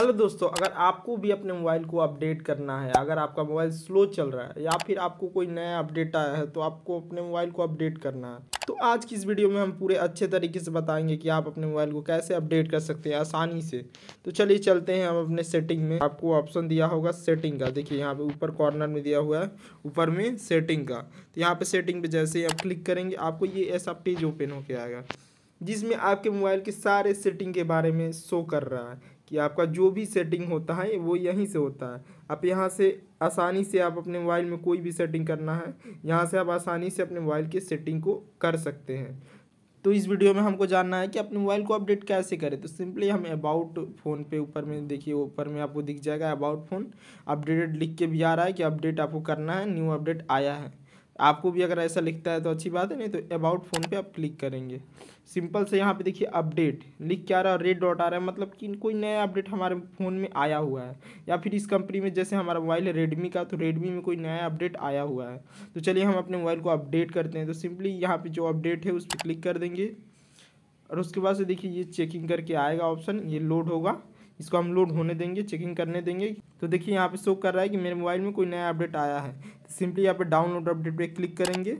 hello दोस्तों अगर आपको भी अपने मोबाइल को अपडेट करना है अगर आपका मोबाइल स्लो चल रहा है या फिर आपको कोई नया अपडेट आया है तो आपको अपने मोबाइल को अपडेट करना है तो आज की इस वीडियो में हम पूरे अच्छे तरीके से बताएंगे कि आप अपने मोबाइल को कैसे अपडेट कर सकते हैं आसानी से तो चलिए चलते हैं हम अपने सेटिंग में आपको ऑप्शन दिया होगा सेटिंग का देखिए यहाँ पर ऊपर कॉर्नर में दिया हुआ है ऊपर में सेटिंग का तो यहाँ पर सेटिंग पर जैसे ही आप क्लिक करेंगे आपको ये ऐसा पेज ओपन होकर आएगा जिसमें आपके मोबाइल के सारे सेटिंग के बारे में शो कर रहा है कि आपका जो भी सेटिंग होता है वो यहीं से होता है आप यहाँ से आसानी से आप अपने मोबाइल में कोई भी सेटिंग करना है यहाँ से आप आसानी से अपने मोबाइल की सेटिंग को कर सकते हैं तो इस वीडियो में हमको जानना है कि अपने मोबाइल को अपडेट कैसे करें तो सिंपली हम अबाउट फ़ोन पे ऊपर में देखिए ऊपर में आपको दिख जाएगा अबाउट फ़ोन अपडेटेड लिख के भी आ रहा है कि अपडेट आपको करना है न्यू अपडेट आया है आपको भी अगर ऐसा लिखता है तो अच्छी बात है नहीं तो अबाउट फ़ोन पे आप क्लिक करेंगे सिंपल से यहाँ पे देखिए अपडेट लिख क्या रहा है रेड डॉट आ रहा है मतलब कि कोई नया अपडेट हमारे फ़ोन में आया हुआ है या फिर इस कंपनी में जैसे हमारा मोबाइल है रेडमी का तो रेडमी में कोई नया अपडेट आया हुआ है तो चलिए हम अपने मोबाइल को अपडेट करते हैं तो सिंपली यहाँ पर जो अपडेट है उस पर क्लिक कर देंगे और उसके बाद से देखिए ये चेकिंग करके आएगा ऑप्शन ये लोड होगा इसको हम लोड होने देंगे चेकिंग करने देंगे तो देखिए यहाँ पे शो कर रहा है कि मेरे मोबाइल में कोई नया अपडेट आया है सिंपली यहाँ पे डाउनलोड अपडेट पे क्लिक करेंगे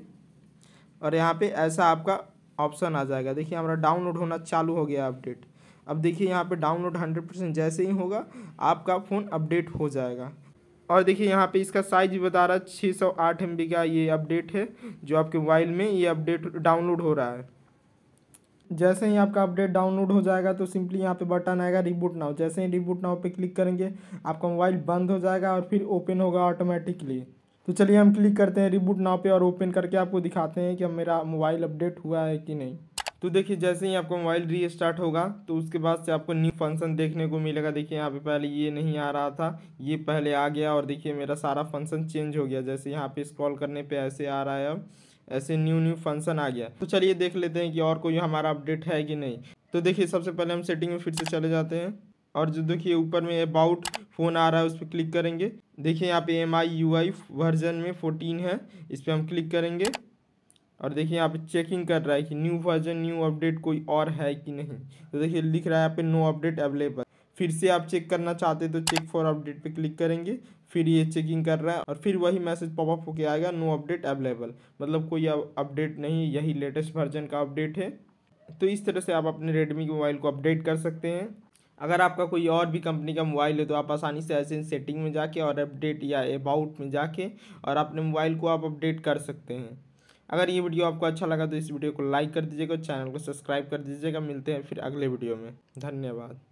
और यहाँ पे ऐसा आपका ऑप्शन आ जाएगा देखिए हमारा डाउनलोड होना चालू हो गया अपडेट अब देखिए यहाँ पे डाउनलोड हंड्रेड परसेंट जैसे ही होगा आपका फ़ोन अपडेट हो जाएगा और देखिए यहाँ पे इसका साइज भी बता रहा है छः सौ आठ एम बी का ये अपडेट है जो आपके मोबाइल में ये अपडेट डाउनलोड हो रहा है जैसे ही आपका अपडेट डाउनलोड हो जाएगा तो सिंपली यहाँ पे बटन आएगा रिबूट नाउ जैसे ही रिबूट नाउ पे क्लिक करेंगे आपका मोबाइल बंद हो जाएगा और फिर ओपन होगा ऑटोमेटिकली तो चलिए हम क्लिक करते हैं रिबूट नाव पे और ओपन करके आपको दिखाते हैं कि अब मेरा मोबाइल अपडेट हुआ है कि नहीं तो देखिए जैसे ही आपका मोबाइल रीस्टार्ट होगा तो उसके बाद से आपको न्यू फंक्शन देखने को मिलेगा देखिए यहाँ पे पहले ये नहीं आ रहा था ये पहले आ गया और देखिए मेरा सारा फंक्शन चेंज हो गया जैसे यहाँ पे स्क्रॉल करने पे ऐसे आ रहा है अब ऐसे न्यू न्यू फंक्शन आ गया तो चलिए देख लेते हैं कि और कोई हमारा अपडेट है कि नहीं तो देखिए सबसे पहले हम सेटिंग में फिर से चले जाते हैं और जो देखिए ऊपर में अबाउट फ़ोन आ रहा है उस पर क्लिक करेंगे देखिए यहाँ पे M I U I version में फोर्टीन है इस पर हम क्लिक करेंगे और देखिए यहाँ पे चेकिंग कर रहा है कि न्यू वर्जन न्यू अपडेट कोई और है कि नहीं तो देखिए लिख रहा है यहाँ पे नो अपडेट अवेलेबल फिर से आप चेक करना चाहते तो चेक फॉर अपडेट पे क्लिक करेंगे फिर ये चेकिंग कर रहा है और फिर वही मैसेज पॉपअप होके आएगा नो अपडेट अवेलेबल मतलब कोई अपडेट नहीं यही लेटेस्ट वर्जन का अपडेट है तो इस तरह से आप अपने रेडमी के मोबाइल को अपडेट कर सकते हैं अगर आपका कोई और भी कंपनी का मोबाइल है तो आप आसानी से ऐसे सेटिंग में जाके और अपडेट या अबाउट में जाके और अपने मोबाइल को आप अपडेट कर सकते हैं अगर ये वीडियो आपको अच्छा लगा तो इस वीडियो को लाइक कर दीजिएगा चैनल को सब्सक्राइब कर दीजिएगा मिलते हैं फिर अगले वीडियो में धन्यवाद